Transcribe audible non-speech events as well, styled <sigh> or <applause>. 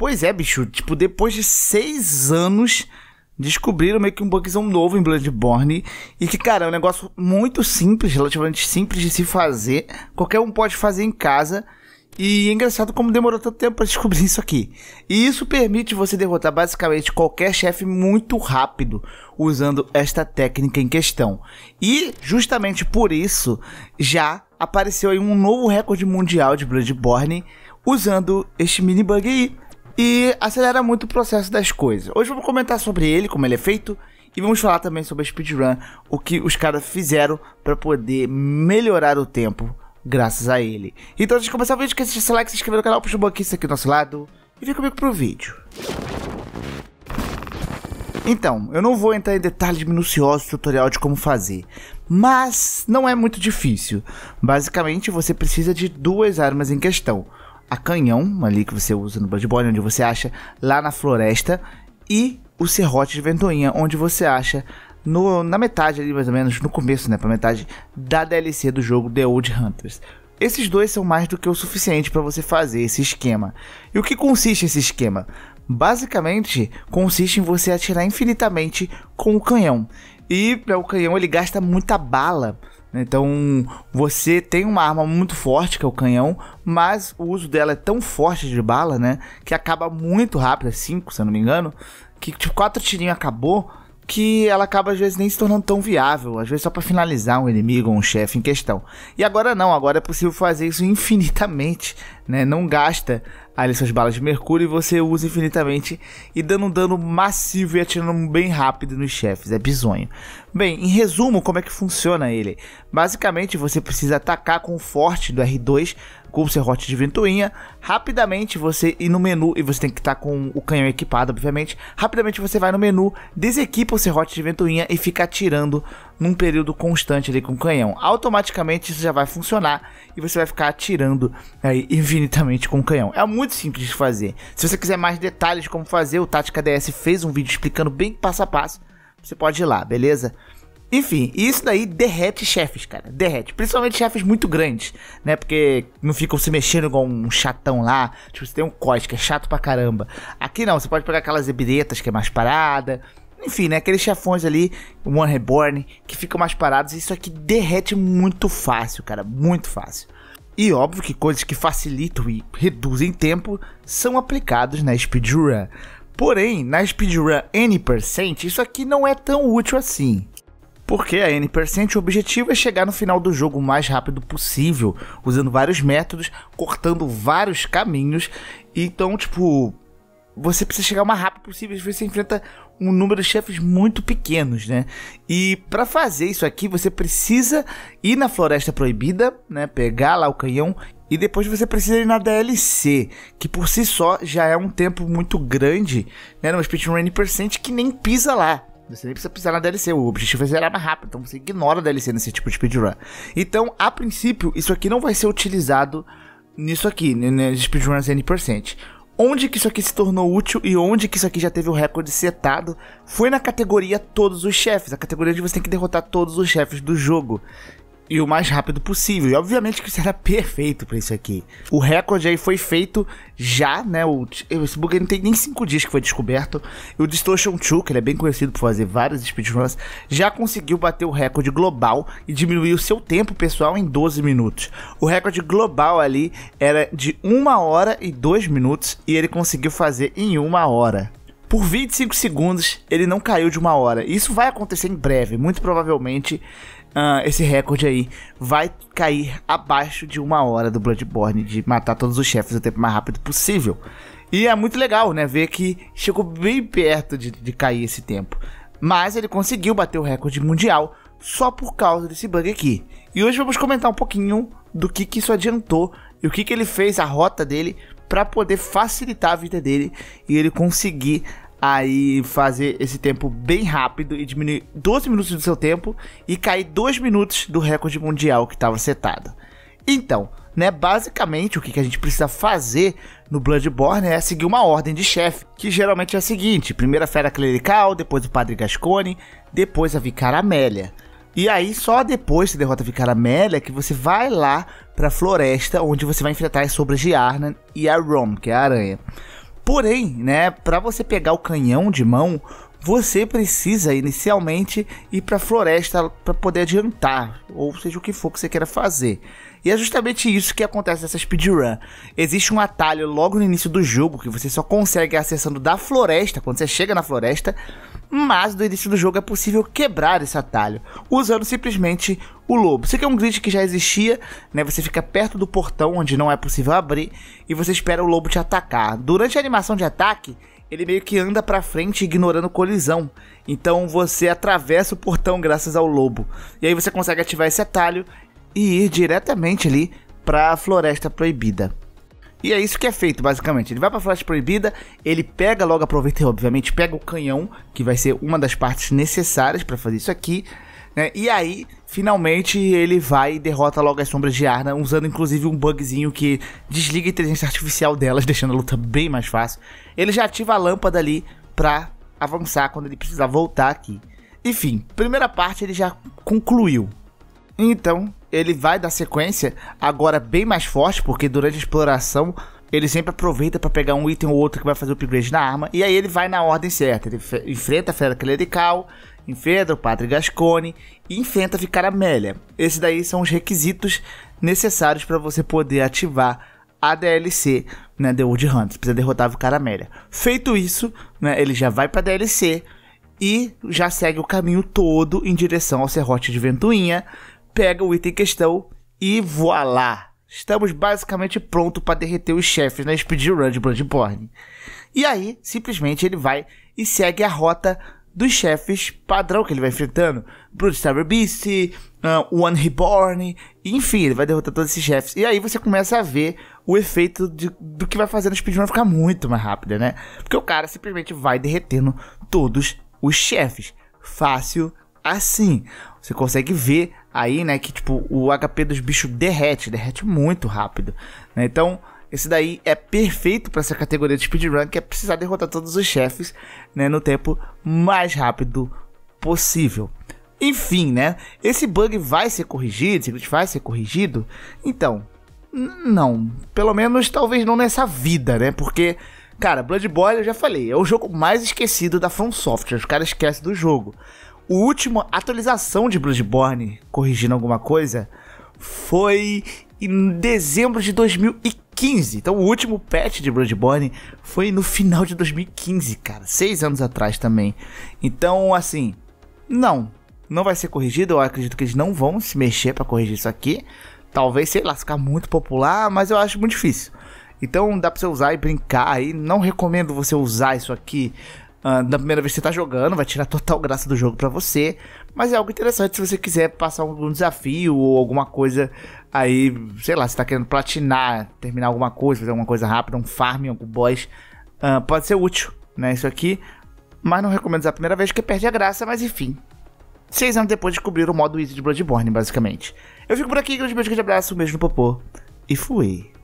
Pois é, bicho. Tipo, depois de seis anos, descobriram meio que um bugzão novo em Bloodborne. E que, cara, é um negócio muito simples, relativamente simples de se fazer. Qualquer um pode fazer em casa. E é engraçado como demorou tanto tempo para descobrir isso aqui. E isso permite você derrotar basicamente qualquer chefe muito rápido usando esta técnica em questão. E justamente por isso já apareceu aí um novo recorde mundial de Bloodborne usando este mini bug aí e acelera muito o processo das coisas. Hoje vamos comentar sobre ele, como ele é feito, e vamos falar também sobre a speedrun, o que os caras fizeram para poder melhorar o tempo graças a ele. Então antes de começar o vídeo, esquece de like, se inscrever no canal, puxa o banquinho aqui do nosso lado e vem comigo pro vídeo. Então, eu não vou entrar em detalhes minuciosos do tutorial de como fazer, mas não é muito difícil. Basicamente, você precisa de duas armas em questão a canhão, ali que você usa no Blood boy onde você acha lá na floresta, e o serrote de Ventoinha, onde você acha no, na metade ali, mais ou menos, no começo, né, pra metade da DLC do jogo The Old Hunters. Esses dois são mais do que o suficiente para você fazer esse esquema. E o que consiste esse esquema? Basicamente, consiste em você atirar infinitamente com o canhão. E né, o canhão ele gasta muita bala então você tem uma arma muito forte que é o canhão, mas o uso dela é tão forte de bala, né, que acaba muito rápido, é 5, se eu não me engano, que tipo quatro tirinhos acabou, que ela acaba às vezes nem se tornando tão viável, às vezes só para finalizar um inimigo ou um chefe em questão. E agora não, agora é possível fazer isso infinitamente, né? Não gasta ali suas balas de mercúrio e você usa infinitamente e dando um dano massivo e atirando bem rápido nos chefes, é bizonho. Bem, em resumo, como é que funciona ele? Basicamente, você precisa atacar com o forte do R2 com o serrote de ventoinha. Rapidamente você ir no menu, e você tem que estar tá com o canhão equipado, obviamente. Rapidamente você vai no menu, desequipa o serrote de ventoinha e fica atirando num período constante ali com o canhão. Automaticamente isso já vai funcionar e você vai ficar atirando aí infinitamente com o canhão. É muito simples de fazer. Se você quiser mais detalhes de como fazer, o Tática DS fez um vídeo explicando bem passo a passo. Você pode ir lá, beleza? Enfim, isso daí derrete chefes, cara. Derrete. Principalmente chefes muito grandes, né? Porque não ficam se mexendo igual um chatão lá. Tipo, você tem um COD que é chato pra caramba. Aqui não, você pode pegar aquelas ebiretas que é mais parada. Enfim, né? Aqueles chefões ali, o One Reborn, que ficam mais parados. Isso aqui derrete muito fácil, cara. Muito fácil. E óbvio que coisas que facilitam e reduzem tempo são aplicados na speedrun. Porém, na speedrun N%, isso aqui não é tão útil assim. Porque a N Percent, o objetivo é chegar no final do jogo o mais rápido possível, usando vários métodos, cortando vários caminhos. Então, tipo, você precisa chegar o mais rápido possível, às vezes você enfrenta um número de chefes muito pequenos, né? E para fazer isso aqui, você precisa ir na Floresta Proibida, né? Pegar lá o canhão e depois você precisa ir na DLC, que por si só já é um tempo muito grande, né? Numa speedrun percent que nem pisa lá. Você nem precisa pisar na DLC, o objetivo é zerar mais rápido, então você ignora a DLC nesse tipo de speedrun. Então, a princípio, isso aqui não vai ser utilizado nisso aqui, nesse speedruns N%. Onde que isso aqui se tornou útil e onde que isso aqui já teve o recorde setado foi na categoria todos os chefes, a categoria onde você tem que derrotar todos os chefes do jogo e o mais rápido possível. E obviamente que isso era perfeito para isso aqui. O recorde aí foi feito já, né? O, esse bug não tem nem 5 dias que foi descoberto. E o Distortion 2, que ele é bem conhecido por fazer várias speedruns, já conseguiu bater o recorde global e diminuir o seu tempo pessoal em 12 minutos. O recorde global ali era de 1 hora e 2 minutos e ele conseguiu fazer em 1 hora. Por 25 segundos, ele não caiu de uma hora. Isso vai acontecer em breve, muito provavelmente uh, esse recorde aí vai cair abaixo de uma hora do Bloodborne, de matar todos os chefes o tempo mais rápido possível. E é muito legal, né? Ver que chegou bem perto de, de cair esse tempo. Mas ele conseguiu bater o recorde mundial só por causa desse bug aqui. E hoje vamos comentar um pouquinho do que, que isso adiantou e o que, que ele fez, a rota dele, para poder facilitar a vida dele e ele conseguir aí fazer esse tempo bem rápido e diminuir 12 minutos do seu tempo e cair 2 minutos do recorde mundial que estava setado. Então, né, basicamente o que, que a gente precisa fazer no Bloodborne é seguir uma ordem de chefe, que geralmente é a seguinte: primeira fera clerical, depois o padre Gascone, depois a vicar Amélia. E aí só depois que derrota a vicar Amélia é que você vai lá para a floresta onde você vai enfrentar as sobras de Arnan e a Rom, que é a aranha. Porém, né, para você pegar o canhão de mão, você precisa inicialmente ir para a floresta para poder adiantar, ou seja, o que for que você queira fazer. E é justamente isso que acontece nessa speedrun. Existe um atalho logo no início do jogo que você só consegue acessando da floresta, quando você chega na floresta, mas no início do jogo é possível quebrar esse atalho, usando simplesmente o lobo. Isso aqui é um glitch que já existia, né? Você fica perto do portão onde não é possível abrir e você espera o lobo te atacar. Durante a animação de ataque, ele meio que anda para frente ignorando colisão. Então você atravessa o portão graças ao lobo. E aí você consegue ativar esse atalho e ir diretamente ali para a floresta proibida. E é isso que é feito, basicamente. Ele vai pra floresta proibida, ele pega logo, aproveita, obviamente, pega o canhão, que vai ser uma das partes necessárias para fazer isso aqui. Né? E aí, finalmente, ele vai e derrota logo as sombras de Arna, usando inclusive um bugzinho que desliga a inteligência artificial delas, <laughs> deixando a luta bem mais fácil. Ele já ativa a lâmpada ali pra avançar quando ele precisar voltar aqui. Enfim, primeira parte ele já concluiu. Então, ele vai dar sequência, agora bem mais forte, porque durante a exploração ele sempre aproveita para pegar um item ou outro que vai fazer o upgrade na arma, e aí ele vai na ordem certa. Ele enfrenta a Fera Clerical, enfrenta o Padre Gascone e enfrenta ficar Amélia. Esses daí são os requisitos necessários para você poder ativar a DLC, né, The World Hunter. Você precisa derrotar o Vicar Amélia. Feito isso, né, ele já vai para DLC e já segue o caminho todo em direção ao Serrote de Ventuinha, pega o item em questão e voilá! Estamos basicamente pronto para derreter os chefes na né? speedrun de Bloodborne. E aí, simplesmente ele vai e segue a rota dos chefes padrão que ele vai enfrentando. Bloodstaber Beast, uh, One Reborn, enfim, ele vai derrotar todos esses chefes. E aí você começa a ver o efeito de, do que vai fazer a speedrun ficar muito mais rápida, né? Porque o cara simplesmente vai derretendo todos os chefes. Fácil assim. Você consegue ver aí, né, que tipo, o HP dos bichos derrete, derrete muito rápido. Né? Então, esse daí é perfeito para essa categoria de speedrun, que é precisar derrotar todos os chefes, né, no tempo mais rápido possível. Enfim, né, esse bug vai ser corrigido, esse glitch vai ser corrigido? Então, não, pelo menos talvez não nessa vida, né, porque... Cara, Bloodborne, eu já falei, é o jogo mais esquecido da From Software. Os caras esquecem do jogo. O último atualização de Bloodborne, corrigindo alguma coisa, foi em dezembro de 2015. Então o último patch de Bloodborne foi no final de 2015, cara, seis anos atrás também. Então assim, não, não vai ser corrigido. Eu acredito que eles não vão se mexer para corrigir isso aqui. Talvez sei lá ficar muito popular, mas eu acho muito difícil. Então dá pra você usar e brincar aí. Não recomendo você usar isso aqui da ah, primeira vez que você tá jogando, vai tirar total graça do jogo para você. Mas é algo interessante se você quiser passar algum desafio ou alguma coisa aí, sei lá, você tá querendo platinar, terminar alguma coisa, fazer alguma coisa rápida, um farm, algum boss. Uh, pode ser útil, né? Isso aqui. Mas não recomendo a primeira vez porque perde a graça, mas enfim. Seis anos depois cobrir o modo Easy de Bloodborne, basicamente. Eu fico por aqui, grande beijo, grande abraço, um beijo no popô. E fui.